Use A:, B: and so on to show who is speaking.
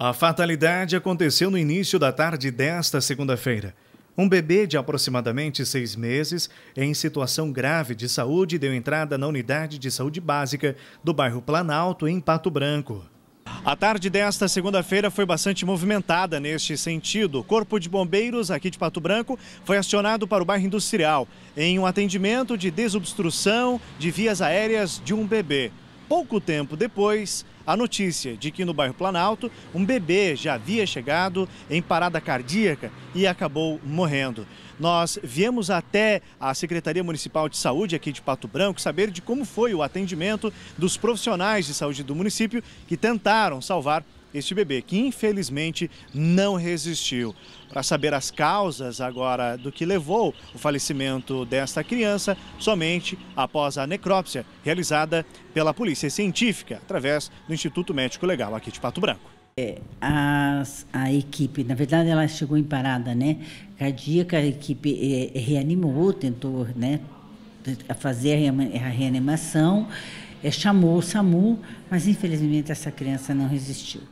A: A fatalidade aconteceu no início da tarde desta segunda-feira. Um bebê de aproximadamente seis meses, em situação grave de saúde, deu entrada na unidade de saúde básica do bairro Planalto, em Pato Branco. A tarde desta segunda-feira foi bastante movimentada neste sentido. O Corpo de Bombeiros aqui de Pato Branco foi acionado para o bairro Industrial em um atendimento de desobstrução de vias aéreas de um bebê. Pouco tempo depois, a notícia de que no bairro Planalto um bebê já havia chegado em parada cardíaca e acabou morrendo. Nós viemos até a Secretaria Municipal de Saúde aqui de Pato Branco saber de como foi o atendimento dos profissionais de saúde do município que tentaram salvar este bebê, que infelizmente não resistiu. Para saber as causas agora do que levou o falecimento desta criança, somente após a necrópsia realizada pela Polícia Científica, através do Instituto Médico Legal aqui de Pato Branco. É,
B: a, equipe, na verdade, ela chegou em parada, né? Cardíaca, a equipe é, reanimou, tentou, né? Fazer a reanimação é, chamou o SAMU, mas infelizmente essa criança não resistiu.